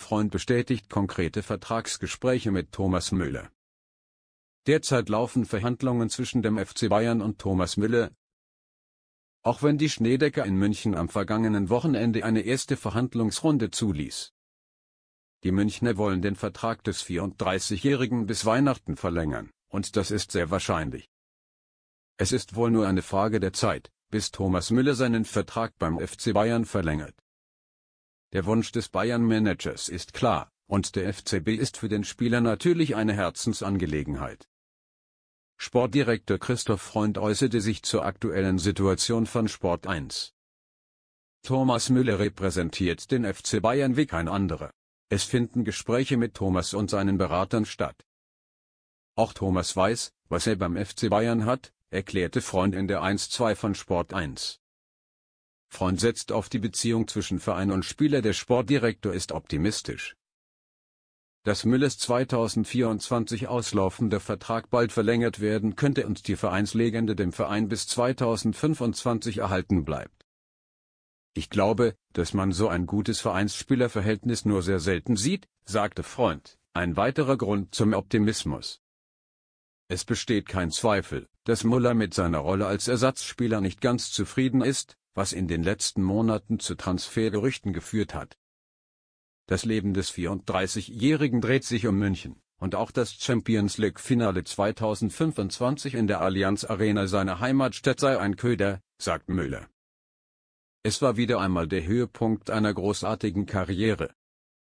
Freund bestätigt konkrete Vertragsgespräche mit Thomas Müller. Derzeit laufen Verhandlungen zwischen dem FC Bayern und Thomas Müller. Auch wenn die Schneedecker in München am vergangenen Wochenende eine erste Verhandlungsrunde zuließ. Die Münchner wollen den Vertrag des 34-Jährigen bis Weihnachten verlängern, und das ist sehr wahrscheinlich. Es ist wohl nur eine Frage der Zeit, bis Thomas Müller seinen Vertrag beim FC Bayern verlängert. Der Wunsch des Bayern-Managers ist klar, und der FCB ist für den Spieler natürlich eine Herzensangelegenheit. Sportdirektor Christoph Freund äußerte sich zur aktuellen Situation von Sport 1. Thomas Müller repräsentiert den FC Bayern wie kein anderer. Es finden Gespräche mit Thomas und seinen Beratern statt. Auch Thomas weiß, was er beim FC Bayern hat, erklärte Freund in der 1-2 von Sport 1. Freund setzt auf die Beziehung zwischen Verein und Spieler. Der Sportdirektor ist optimistisch. Dass Müllers 2024 auslaufender Vertrag bald verlängert werden könnte und die Vereinslegende dem Verein bis 2025 erhalten bleibt. Ich glaube, dass man so ein gutes Vereinsspielerverhältnis nur sehr selten sieht, sagte Freund, ein weiterer Grund zum Optimismus. Es besteht kein Zweifel, dass Müller mit seiner Rolle als Ersatzspieler nicht ganz zufrieden ist, was in den letzten Monaten zu Transfergerüchten geführt hat. Das Leben des 34-Jährigen dreht sich um München, und auch das Champions League-Finale 2025 in der Allianz Arena seiner Heimatstadt sei ein Köder, sagt Müller. Es war wieder einmal der Höhepunkt einer großartigen Karriere,